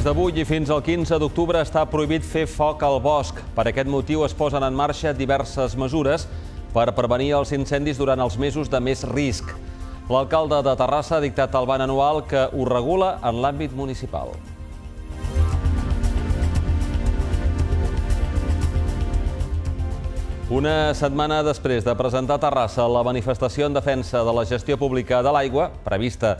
Des d'avui i fins al 15 d'octubre està prohibit fer foc al bosc. Per aquest motiu es posen en marxa diverses mesures per prevenir els incendis durant els mesos de més risc. L'alcalde de Terrassa ha dictat el ban anual que ho regula en l'àmbit municipal. Una setmana després de presentar a Terrassa la manifestació en defensa de la gestió pública de l'aigua, prevista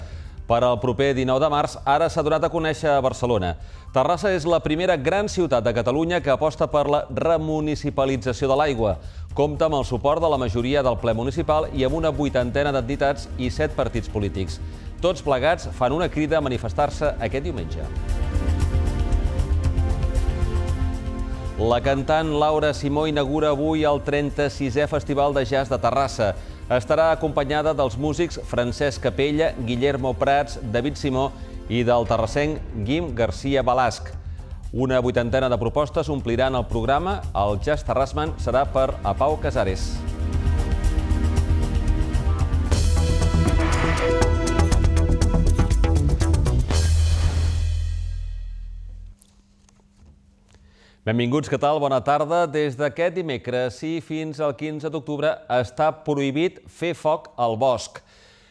per al proper 19 de març, ara s'ha donat a conèixer a Barcelona. Terrassa és la primera gran ciutat de Catalunya que aposta per la remunicipalització de l'aigua. Compta amb el suport de la majoria del ple municipal i amb una vuitantena d'entitats i set partits polítics. Tots plegats fan una crida a manifestar-se aquest diumenge. La cantant Laura Simó inaugura avui el 36è Festival de Jazz de Terrassa estarà acompanyada dels músics Francesc Capella, Guillermo Prats, David Simó i del terrassenc Guim García Balasc. Una vuitantena de propostes ompliran el programa. El jazz terrassman serà per a Pau Casares. Benvinguts, què tal? Bona tarda. Des d'aquest dimecres i fins al 15 d'octubre està prohibit fer foc al bosc.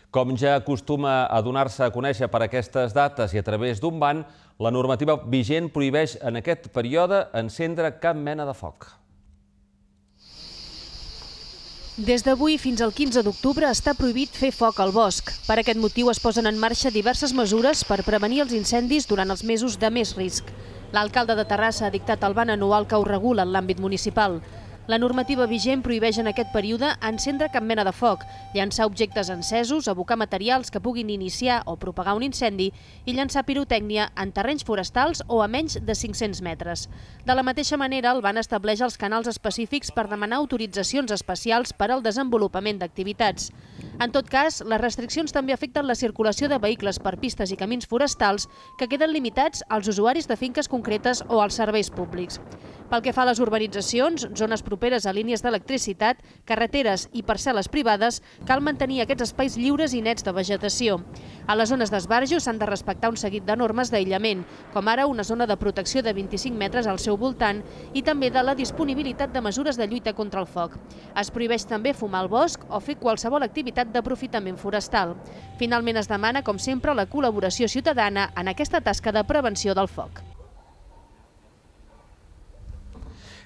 Com ja acostuma a donar-se a conèixer per aquestes dates i a través d'un ban, la normativa vigent prohibeix en aquest període encendre cap mena de foc. Des d'avui fins al 15 d'octubre està prohibit fer foc al bosc. Per aquest motiu es posen en marxa diverses mesures per prevenir els incendis durant els mesos de més risc. L'alcalde de Terrassa ha dictat el ban anual que ho regula en l'àmbit municipal. La normativa vigent prohibeix en aquest període encendre cap mena de foc, llançar objectes encesos, abocar materials que puguin iniciar o propagar un incendi i llançar pirotècnia en terrenys forestals o a menys de 500 metres. De la mateixa manera, el van estableix els canals específics per demanar autoritzacions especials per al desenvolupament d'activitats. En tot cas, les restriccions també afecten la circulació de vehicles per pistes i camins forestals que queden limitats als usuaris de finques concretes o als serveis públics. Pel que fa a les urbanitzacions, zones proposades properes a línies d'electricitat, carreteres i parcel·les privades, cal mantenir aquests espais lliures i nets de vegetació. A les zones d'esbarjo s'han de respectar un seguit de normes d'aïllament, com ara una zona de protecció de 25 metres al seu voltant i també de la disponibilitat de mesures de lluita contra el foc. Es prohibeix també fumar al bosc o fer qualsevol activitat d'aprofitament forestal. Finalment es demana, com sempre, la col·laboració ciutadana en aquesta tasca de prevenció del foc.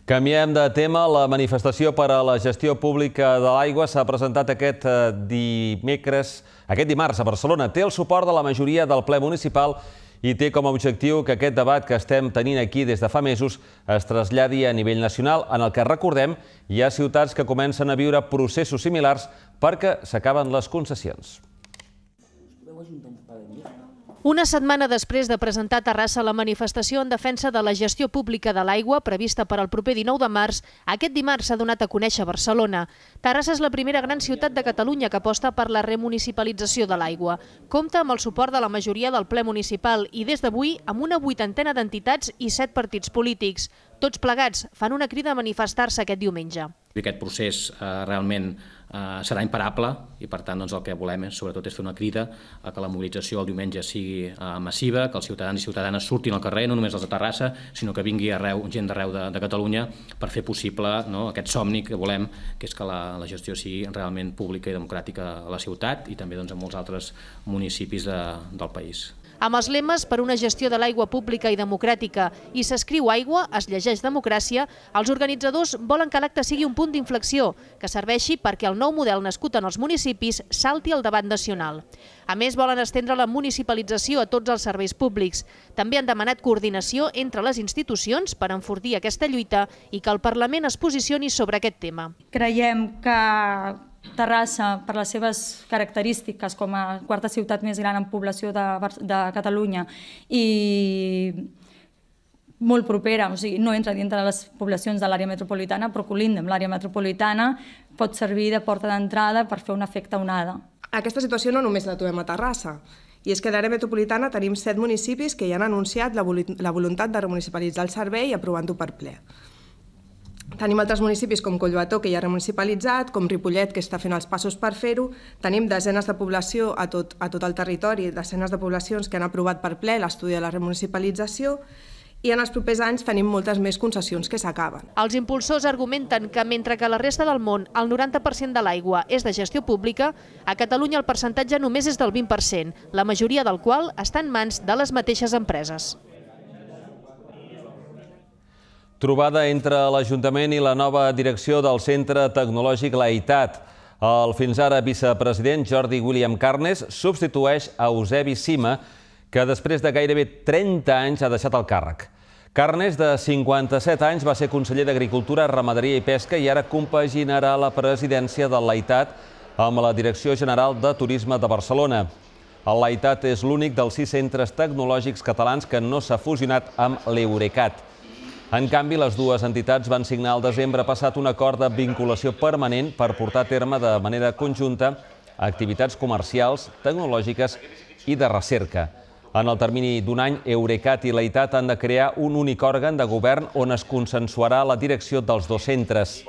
Canviem de tema. La manifestació per a la gestió pública de l'aigua s'ha presentat aquest eh, dimecres, aquest dimarts a Barcelona. Té el suport de la majoria del ple municipal i té com a objectiu que aquest debat que estem tenint aquí des de fa mesos es traslladi a nivell nacional, en el que recordem hi ha ciutats que comencen a viure processos similars perquè s'acaben les concessions. Una setmana després de presentar a Terrassa la manifestació en defensa de la gestió pública de l'aigua prevista per al proper 19 de març, aquest dimarts s'ha donat a conèixer Barcelona. Terrassa és la primera gran ciutat de Catalunya que aposta per la remunicipalització de l'aigua. Compta amb el suport de la majoria del ple municipal i des d'avui amb una vuitantena d'entitats i set partits polítics. Tots plegats fan una crida a manifestar-se aquest diumenge. Aquest procés eh, realment eh, serà imparable i per tant doncs, el que volem és, sobretot és fer una crida a que la mobilització el diumenge sigui eh, massiva, que els ciutadans i ciutadanes surtin al carrer, no només els de Terrassa, sinó que vingui arreu, gent d'arreu de, de Catalunya per fer possible no, aquest somni que volem, que és que la, la gestió sigui realment pública i democràtica a la ciutat i també doncs, a molts altres municipis de, del país amb els lemes per una gestió de l'aigua pública i democràtica i s'escriu aigua, es llegeix democràcia, els organitzadors volen que l'acte sigui un punt d'inflexió que serveixi perquè el nou model nascut en els municipis salti al debat nacional. A més, volen estendre la municipalització a tots els serveis públics. També han demanat coordinació entre les institucions per enfortir aquesta lluita i que el Parlament es posicioni sobre aquest tema. Creiem que Terrassa, per les seves característiques com a quarta ciutat més gran en població de, de Catalunya i molt propera, o sigui, no entra dintre de les poblacions de l'àrea metropolitana, però colinda amb l'àrea metropolitana, pot servir de porta d'entrada per fer un efecte onada. Aquesta situació no només la trobem a Terrassa, i és que a l'àrea metropolitana tenim set municipis que ja han anunciat la, la voluntat de remunicipalitzar el servei aprovant-ho per ple. Tenim altres municipis com Collbató, que ja ha remunicipalitzat, com Ripollet, que està fent els passos per fer-ho. Tenim desenes de població a tot, a tot el territori, desenes de poblacions que han aprovat per ple l'estudi de la remunicipalització i en els propers anys tenim moltes més concessions que s'acaben. Els impulsors argumenten que mentre que la resta del món el 90% de l'aigua és de gestió pública, a Catalunya el percentatge només és del 20%, la majoria del qual està en mans de les mateixes empreses. Trobada entre l'Ajuntament i la nova direcció del Centre Tecnològic Laïtat. El fins ara vicepresident Jordi William Carnes substitueix a Eusebi Sima, que després de gairebé 30 anys ha deixat el càrrec. Carnes, de 57 anys, va ser conseller d'Agricultura, Ramaderia i Pesca i ara compaginarà la presidència de l'Aitat amb la Direcció General de Turisme de Barcelona. El L'Aitat és l'únic dels sis centres tecnològics catalans que no s'ha fusionat amb l'Eurecat. En canvi, les dues entitats van signar al desembre passat un acord de vinculació permanent per portar a terme de manera conjunta activitats comercials, tecnològiques i de recerca. En el termini d'un any, Eurecat i l'EITAT han de crear un únic òrgan de govern on es consensuarà la direcció dels dos centres.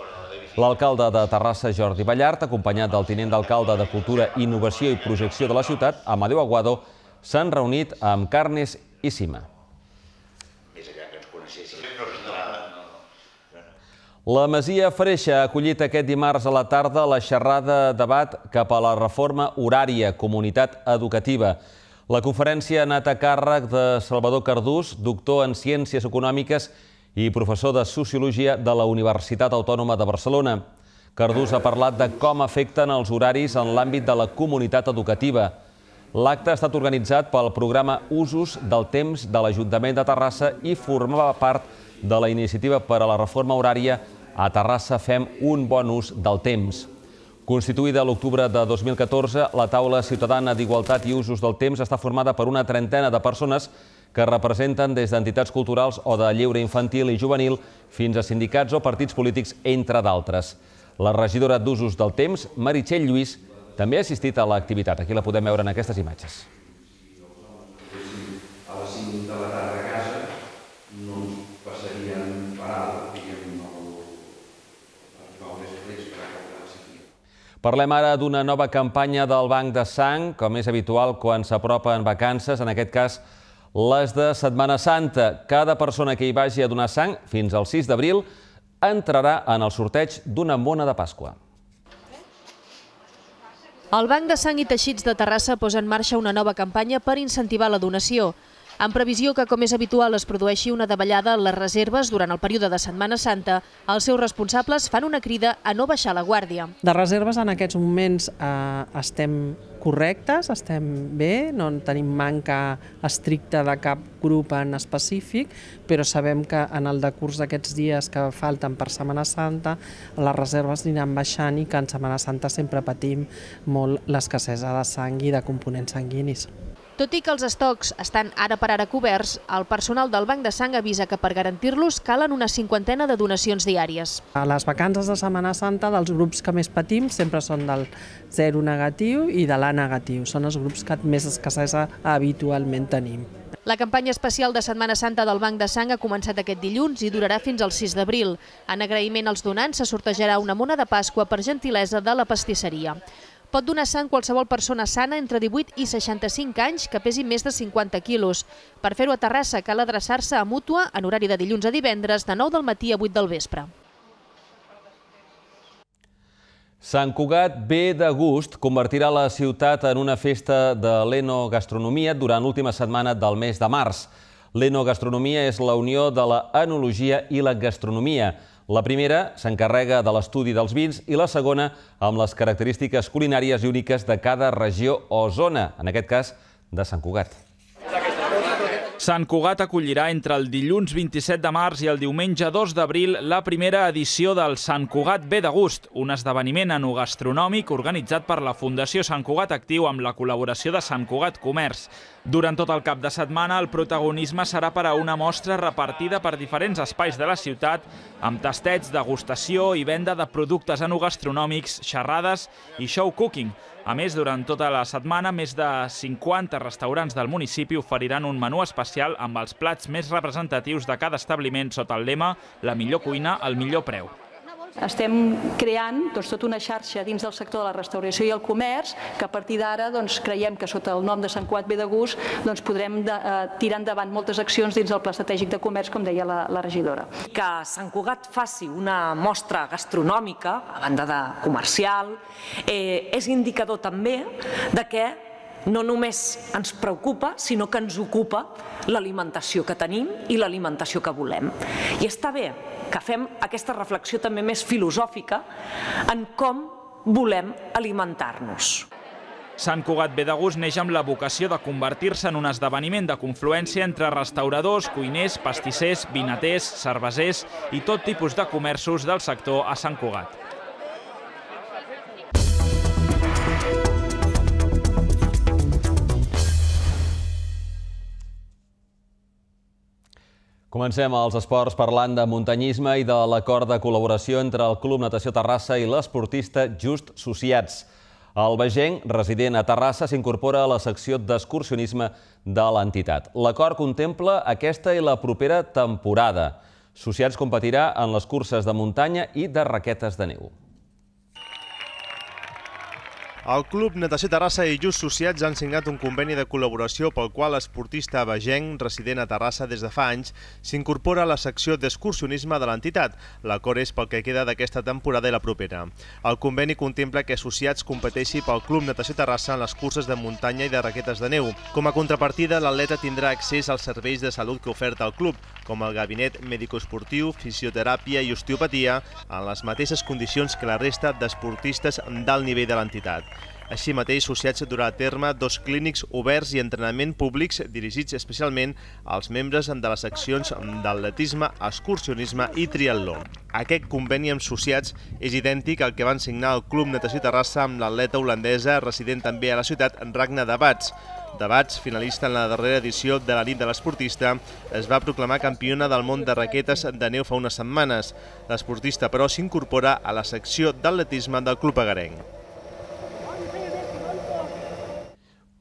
L'alcalde de Terrassa, Jordi Ballart, acompanyat del tinent d'alcalde de Cultura, Innovació i Projecció de la ciutat, Amadeu Aguado, s'han reunit amb Carnes i Cima ens coneixessin. Sí, no, no, no, no. La Masia Freixa ha acollit aquest dimarts a la tarda la xerrada debat cap a la reforma horària, comunitat educativa. La conferència ha anat a càrrec de Salvador Cardús, doctor en Ciències Econòmiques i professor de Sociologia de la Universitat Autònoma de Barcelona. Cardús ha parlat de com afecten els horaris en l'àmbit de la comunitat educativa. L'acte ha estat organitzat pel programa Usos del Temps de l'Ajuntament de Terrassa i formava part de la iniciativa per a la reforma horària A Terrassa fem un bon ús del temps. Constituïda l'octubre de 2014, la taula ciutadana d'igualtat i usos del temps està formada per una trentena de persones que representen des d'entitats culturals o de lliure infantil i juvenil fins a sindicats o partits polítics, entre d'altres. La regidora d'Usos del Temps, Meritxell Lluís, també ha assistit a l'activitat. Aquí la podem veure en aquestes imatges. A les 5 de la tarda a casa no ens passarien parada, diguem, Parlem ara d'una nova campanya del Banc de Sang, com és habitual quan s'apropen vacances, en aquest cas les de Setmana Santa. Cada persona que hi vagi a donar sang fins al 6 d'abril entrarà en el sorteig d'una mona de Pasqua. El Banc de Sang i Teixits de Terrassa posa en marxa una nova campanya per incentivar la donació en previsió que, com és habitual, es produeixi una davallada en les reserves durant el període de Setmana Santa, els seus responsables fan una crida a no baixar la guàrdia. De reserves en aquests moments eh, estem correctes, estem bé, no en tenim manca estricta de cap grup en específic, però sabem que en el decurs d'aquests dies que falten per Setmana Santa, les reserves aniran baixant i que en Setmana Santa sempre patim molt l'escassesa de sang i de components sanguinis. Tot i que els estocs estan ara per ara coberts, el personal del Banc de Sang avisa que per garantir-los calen una cinquantena de donacions diàries. A les vacances de Setmana Santa, dels grups que més patim sempre són del 0 negatiu i de l'A negatiu. Són els grups que més escassesa habitualment tenim. La campanya especial de Setmana Santa del Banc de Sang ha començat aquest dilluns i durarà fins al 6 d'abril. En agraïment als donants se sortejarà una mona de Pasqua per gentilesa de la pastisseria pot donar sang qualsevol persona sana entre 18 i 65 anys que pesi més de 50 quilos. Per fer-ho a Terrassa cal adreçar-se a Mútua en horari de dilluns a divendres de 9 del matí a 8 del vespre. Sant Cugat ve de gust convertirà la ciutat en una festa de l'enogastronomia durant l'última setmana del mes de març. L'enogastronomia és la unió de l'enologia i la gastronomia. La primera s'encarrega de l'estudi dels vins i la segona amb les característiques culinàries i úniques de cada regió o zona, en aquest cas de Sant Cugat. Sant Cugat acollirà entre el dilluns 27 de març i el diumenge 2 d'abril la primera edició del Sant Cugat Bé de Gust, un esdeveniment enogastronòmic organitzat per la Fundació Sant Cugat Actiu amb la col·laboració de Sant Cugat Comerç. Durant tot el cap de setmana, el protagonisme serà per a una mostra repartida per diferents espais de la ciutat amb tastets, degustació i venda de productes enogastronòmics, xerrades i show cooking, a més, durant tota la setmana, més de 50 restaurants del municipi oferiran un menú especial amb els plats més representatius de cada establiment sota el lema «La millor cuina, al millor preu». Estem creant doncs, tota una xarxa dins del sector de la restauració i el comerç que a partir d'ara doncs, creiem que sota el nom de Sant Cuat ve de gust doncs, podrem de, eh, tirar endavant moltes accions dins del pla estratègic de comerç, com deia la, la regidora. Que Sant Cugat faci una mostra gastronòmica, a banda de comercial, eh, és indicador també de que no només ens preocupa, sinó que ens ocupa l'alimentació que tenim i l'alimentació que volem. I està bé que fem aquesta reflexió també més filosòfica en com volem alimentar-nos. Sant Cugat ve de gust neix amb la vocació de convertir-se en un esdeveniment de confluència entre restauradors, cuiners, pastissers, vinaters, cervesers i tot tipus de comerços del sector a Sant Cugat. Comencem als esports parlant de muntanyisme i de l'acord de col·laboració entre el Club Natació Terrassa i l'esportista Just Sociats. El vegenc, resident a Terrassa, s'incorpora a la secció d'excursionisme de l'entitat. L'acord contempla aquesta i la propera temporada. Sociats competirà en les curses de muntanya i de raquetes de neu. El Club Natació Terrassa i Just Sociats han signat un conveni de col·laboració pel qual l'esportista vegenc, resident a Terrassa des de fa anys, s'incorpora a la secció d'excursionisme de l'entitat. L'acord és pel que queda d'aquesta temporada i la propera. El conveni contempla que Sociats competeixi pel Club Natació Terrassa en les curses de muntanya i de raquetes de neu. Com a contrapartida, l'atleta tindrà accés als serveis de salut que oferta el club, com el gabinet Médico-Esportiu, fisioteràpia i osteopatia, en les mateixes condicions que la resta d'esportistes d'alt nivell de l'entitat. Així mateix, Sociats durà a terme dos clínics oberts i entrenament públics dirigits especialment als membres de les seccions d'atletisme, excursionisme i triatló. Aquest conveni amb Sociats és idèntic al que van signar el Club Natació Terrassa amb l'atleta holandesa resident també a la ciutat, Ragna Debats. Debats, finalista en la darrera edició de la nit de l'esportista, es va proclamar campiona del món de raquetes de neu fa unes setmanes. L'esportista, però, s'incorpora a la secció d'atletisme del Club Agarenc.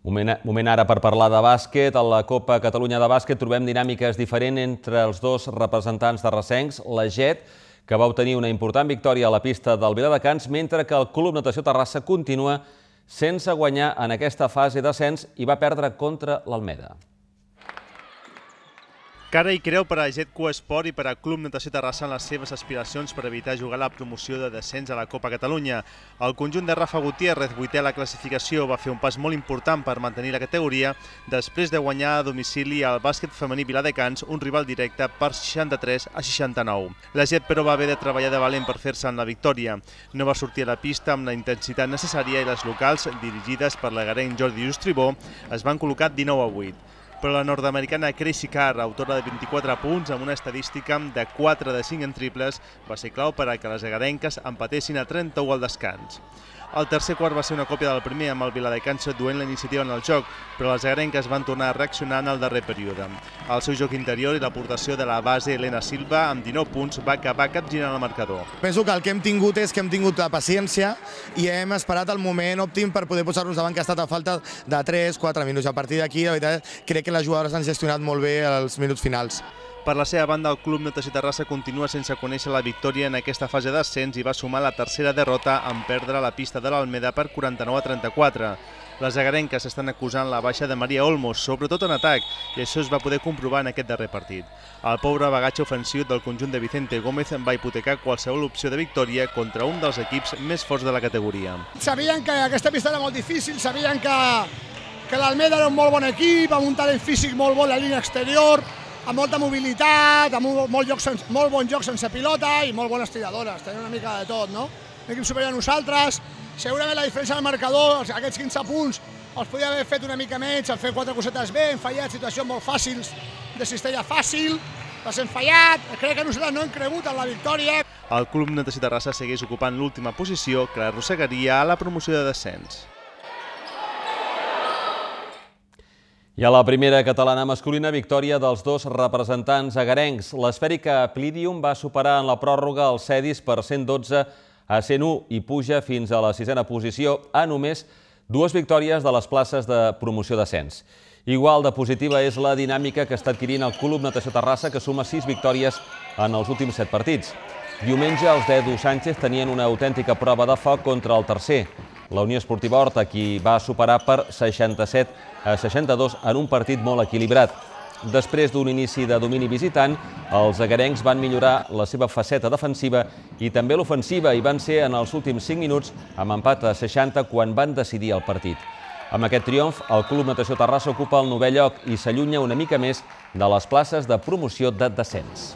Moment, ara per parlar de bàsquet. A la Copa Catalunya de Bàsquet trobem dinàmiques diferents entre els dos representants de Resencs, la JET, que va obtenir una important victòria a la pista del Viladecans, mentre que el Club Natació Terrassa continua sense guanyar en aquesta fase d'ascens i va perdre contra l'Almeda. Cara i creu per a GetQ Esport i per a Club Natació Terrassa en les seves aspiracions per evitar jugar la promoció de descens a la Copa Catalunya. El conjunt de Rafa Gutiérrez, vuitè a la classificació, va fer un pas molt important per mantenir la categoria després de guanyar a domicili al bàsquet femení Viladecans, un rival directe per 63 a 69. La Get, però, va haver de treballar de valent per fer-se en la victòria. No va sortir a la pista amb la intensitat necessària i les locals, dirigides per la garen Jordi Justribó, es van col·locar 19 a 8 però la nord-americana Chrissy Carr, autora de 24 punts amb una estadística de 4 de 5 en triples, va ser clau per a que les agadenques empatessin a 31 al descans. El tercer quart va ser una còpia del primer, amb el Viladecans duent la iniciativa en el joc, però les agrenques van tornar a reaccionar en el darrer període. El seu joc interior i l'aportació de la base Elena Silva, amb 19 punts, va acabar capgirant el marcador. Penso que el que hem tingut és que hem tingut la paciència i hem esperat el moment òptim per poder posar-nos davant, que ha estat a falta de 3-4 minuts. A partir d'aquí, la veritat, crec que les jugadores han gestionat molt bé els minuts finals. Per la seva banda, el club Natació Terrassa continua sense conèixer la victòria en aquesta fase d'ascens i va sumar la tercera derrota en perdre la pista de l'Almeda per 49 a 34. Les agarenques estan acusant la baixa de Maria Olmos, sobretot en atac, i això es va poder comprovar en aquest darrer partit. El pobre bagatge ofensiu del conjunt de Vicente Gómez va hipotecar qualsevol opció de victòria contra un dels equips més forts de la categoria. Sabien que aquesta pista era molt difícil, sabien que, que l'Almeda era un molt bon equip, amb un talent físic molt bo a la línia exterior, amb molta mobilitat, amb un, molt, joc sense, molt bon joc sense pilota i molt bones tiradores, tenen una mica de tot, no? Un equip superior a nosaltres, segurament la diferència del marcador, aquests 15 punts, els podia haver fet una mica menys, al fer quatre cosetes bé, hem fallat situacions molt fàcils, de cistella fàcil, les hem fallat, crec que nosaltres no hem cregut en la victòria. El Club Natació Terrassa segueix ocupant l'última posició que l'arrossegaria a la promoció de descens. I a la primera catalana masculina, victòria dels dos representants agarencs. L'esfèrica Plidium va superar en la pròrroga els Cedis per 112 a 101 i puja fins a la sisena posició a només dues victòries de les places de promoció d'ascens. Igual de positiva és la dinàmica que està adquirint el Club Natació Terrassa, que suma sis victòries en els últims set partits. Diumenge, els d'Edu Sánchez tenien una autèntica prova de foc contra el tercer la Unió Esportiva Horta, qui va superar per 67 a 62 en un partit molt equilibrat. Després d'un inici de domini visitant, els agarencs van millorar la seva faceta defensiva i també l'ofensiva i van ser en els últims 5 minuts amb empat a 60 quan van decidir el partit. Amb aquest triomf, el Club Natació Terrassa ocupa el novè lloc i s'allunya una mica més de les places de promoció de descens.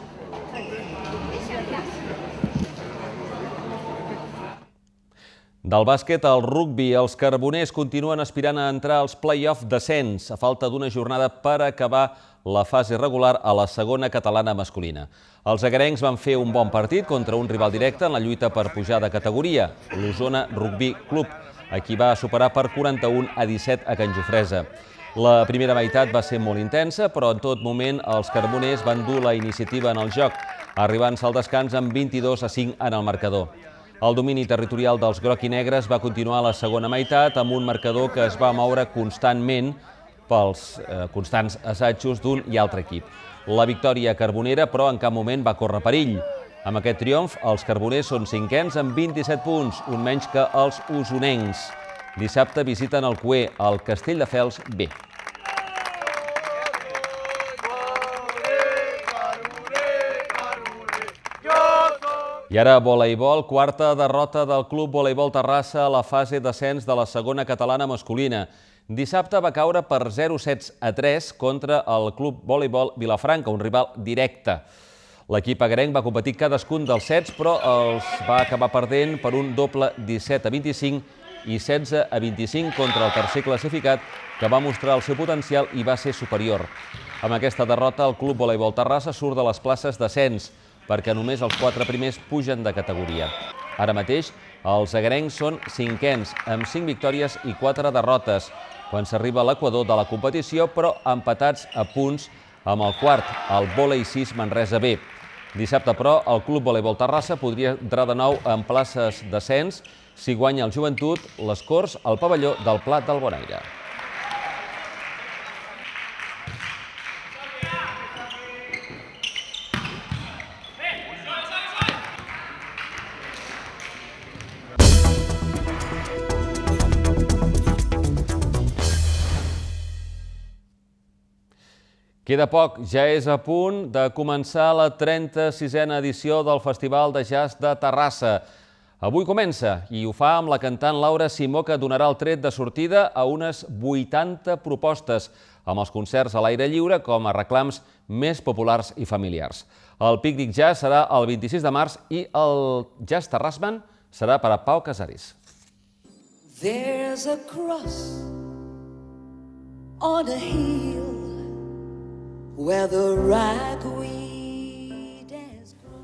Del bàsquet al rugbi, els carboners continuen aspirant a entrar als play-off descens a falta d'una jornada per acabar la fase regular a la segona catalana masculina. Els agarencs van fer un bon partit contra un rival directe en la lluita per pujar de categoria, l'Osona Rugby Club, a qui va superar per 41 a 17 a Can Jofresa. La primera meitat va ser molt intensa, però en tot moment els carboners van dur la iniciativa en el joc, arribant-se al descans amb 22 a 5 en el marcador. El domini territorial dels groc i negres va continuar a la segona meitat amb un marcador que es va moure constantment pels eh, constants assajos d'un i altre equip. La victòria carbonera, però, en cap moment va córrer perill. Amb aquest triomf, els carboners són cinquens amb 27 punts, un menys que els usonencs. Dissabte visiten el CUE, al Castelldefels B. I ara voleibol, quarta derrota del Club Voleibol Terrassa a la fase d'ascens de la segona catalana masculina. Dissabte va caure per 0 sets a 3 contra el Club Voleibol Vilafranca, un rival directe. L'equip agrenc va competir cadascun dels sets, però els va acabar perdent per un doble 17 a 25 i 16 a 25 contra el tercer classificat, que va mostrar el seu potencial i va ser superior. Amb aquesta derrota, el Club Voleibol Terrassa surt de les places d'ascens perquè només els quatre primers pugen de categoria. Ara mateix, els agrencs són cinquens, amb cinc victòries i quatre derrotes, quan s'arriba a l'equador de la competició, però empatats a punts amb el quart, el volei 6 Manresa B. Dissabte, però, el Club Voleibol Terrassa podria entrar de nou en places d'ascens si guanya el Joventut, les Corts, al pavelló del Plat del Bonaire. Queda poc, ja és a punt de començar la 36a edició del Festival de Jazz de Terrassa. Avui comença i ho fa amb la cantant Laura Simó, que donarà el tret de sortida a unes 80 propostes, amb els concerts a l'aire lliure com a reclams més populars i familiars. El pícnic Jazz serà el 26 de març i el Jazz terrasman serà per a Pau Casaris. There's a cross on a hill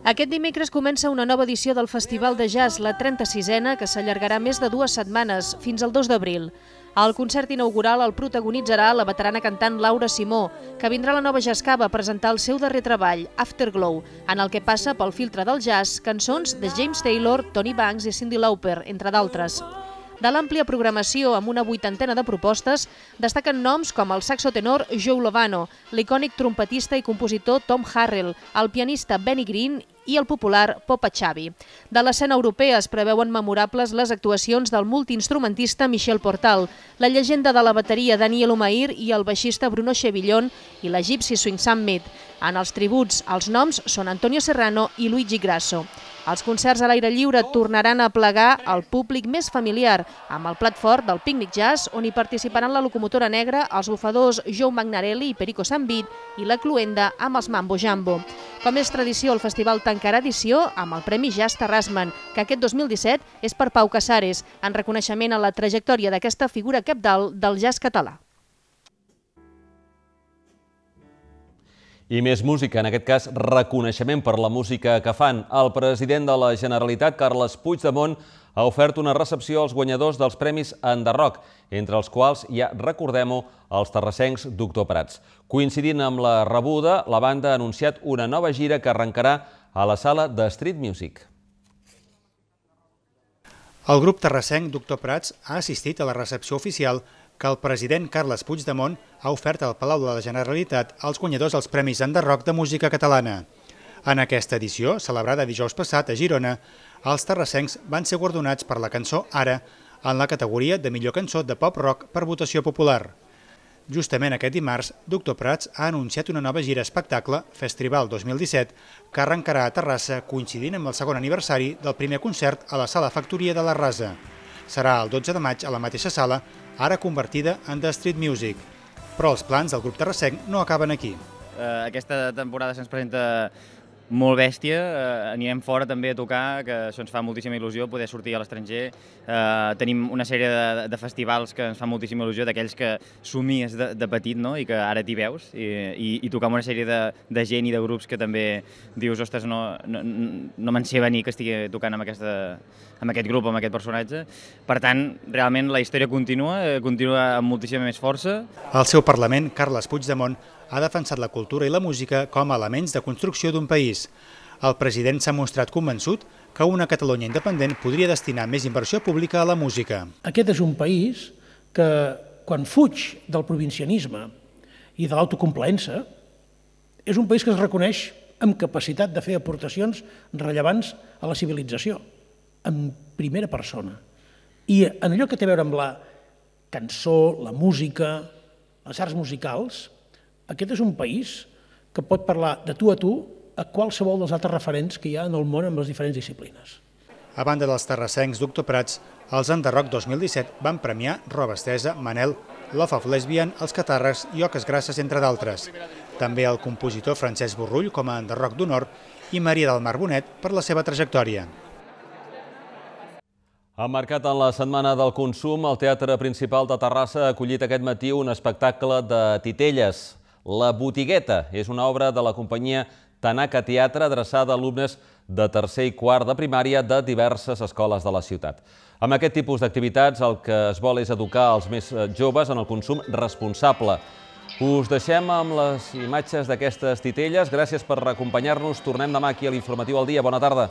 aquest dimecres comença una nova edició del Festival de Jazz, la 36a, que s'allargarà més de dues setmanes, fins al 2 d'abril. El concert inaugural el protagonitzarà la veterana cantant Laura Simó, que vindrà a la Nova jazzcava a presentar el seu darrer treball, Afterglow, en el que passa pel filtre del jazz cançons de James Taylor, Tony Banks i Cindy Lauper, entre d'altres. De l'àmplia programació amb una vuitantena de propostes destaquen noms com el saxotenor Joe Lovano, l'icònic trompetista i compositor Tom Harrell, el pianista Benny Green i el popular Popa Xavi. De l'escena europea es preveuen memorables les actuacions del multiinstrumentista Michel Portal, la llegenda de la bateria Daniel Omair i el baixista Bruno Chevillon i l'egipci Swing Summit. En els tributs, els noms són Antonio Serrano i Luigi Grasso. Els concerts a l'aire lliure tornaran a plegar al públic més familiar, amb el plat fort del Picnic Jazz, on hi participaran la locomotora negra, els bufadors Joe Magnarelli i Perico Sambit i la cluenda amb els Mambo Jambo. Com és tradició, el festival tancarà edició amb el Premi Jazz Terrasman, que aquest 2017 és per Pau Casares, en reconeixement a la trajectòria d'aquesta figura capdalt del jazz català. I més música, en aquest cas reconeixement per la música que fan. El president de la Generalitat, Carles Puigdemont, ha ofert una recepció als guanyadors dels Premis Enderroc, entre els quals hi ha, ja recordem-ho, els terrassencs Doctor Prats. Coincidint amb la rebuda, la banda ha anunciat una nova gira que arrencarà a la sala de Street Music. El grup terrassenc Doctor Prats ha assistit a la recepció oficial que el president Carles Puigdemont ha ofert al Palau de la Generalitat als guanyadors dels Premis Enderroc de Música Catalana. En aquesta edició, celebrada dijous passat a Girona, els terrassencs van ser guardonats per la cançó Ara en la categoria de millor cançó de pop-rock per votació popular. Justament aquest dimarts, Doctor Prats ha anunciat una nova gira espectacle, Festival 2017, que arrencarà a Terrassa coincidint amb el segon aniversari del primer concert a la Sala Factoria de la Rasa. Serà el 12 de maig a la mateixa sala ara convertida en The Street Music. Però els plans del grup Terrasenc no acaben aquí. Eh, aquesta temporada se'ns presenta molt bèstia, eh, anirem fora també a tocar, que això ens fa moltíssima il·lusió poder sortir a l'estranger. Eh, tenim una sèrie de, de festivals que ens fa moltíssima il·lusió, d'aquells que somies de, de petit no? i que ara t'hi veus, i, i, i tocar amb una sèrie de, de gent i de grups que també dius, ostres, no, no, no me'n sé venir que estigui tocant amb, aquesta, amb aquest grup, amb aquest personatge. Per tant, realment la història continua, eh, continua amb moltíssima més força. Al seu Parlament, Carles Puigdemont ha defensat la cultura i la música com a elements de construcció d'un país. El president s'ha mostrat convençut que una Catalunya independent podria destinar més inversió pública a la música. Aquest és un país que, quan fuig del provincianisme i de l'autocomplença, és un país que es reconeix amb capacitat de fer aportacions rellevants a la civilització, en primera persona. I en allò que té a veure amb la cançó, la música, les arts musicals, aquest és un país que pot parlar de tu a tu a qualsevol dels altres referents que hi ha en el món amb les diferents disciplines. A banda dels terrassencs d'Octoprats, els Enderroc 2017 van premiar Roba Estesa, Manel, Love of Lesbian, Els Catarres i Oques Grasses, entre d'altres. També el compositor Francesc Borrull com a Enderroc d'Honor i Maria del Mar Bonet per la seva trajectòria. Emmarcat en la Setmana del Consum, el Teatre Principal de Terrassa ha acollit aquest matí un espectacle de titelles. La Botigueta és una obra de la companyia Tanaka Teatre adreçada a alumnes de tercer i quart de primària de diverses escoles de la ciutat. Amb aquest tipus d'activitats el que es vol és educar els més eh, joves en el consum responsable. Us deixem amb les imatges d'aquestes titelles. Gràcies per acompanyar-nos. Tornem demà aquí a l'Informatiu al Dia. Bona tarda.